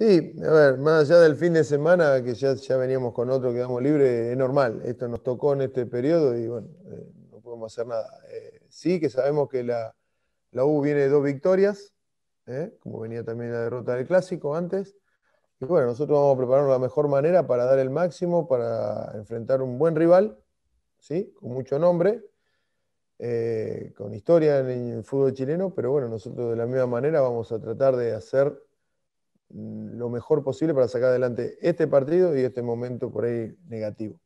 Sí, a ver, más allá del fin de semana, que ya, veníamos con otro, quedamos libre es normal. Esto nos tocó en este periodo y bueno, eh, no podemos hacer nada. Eh, sí, que sabemos que la, U viene de dos victorias, eh, como venía también la derrota del Clásico antes. Y bueno, nosotros vamos a prepararnos de la mejor manera para dar el máximo, para enfrentar un buen rival, ¿sí? con mucho nombre, con historia en el fútbol chileno, pero bueno, nosotros de la misma manera vamos a tratar de hacer lo mejor posible para sacar adelante este partido y este momento por ahí negativo.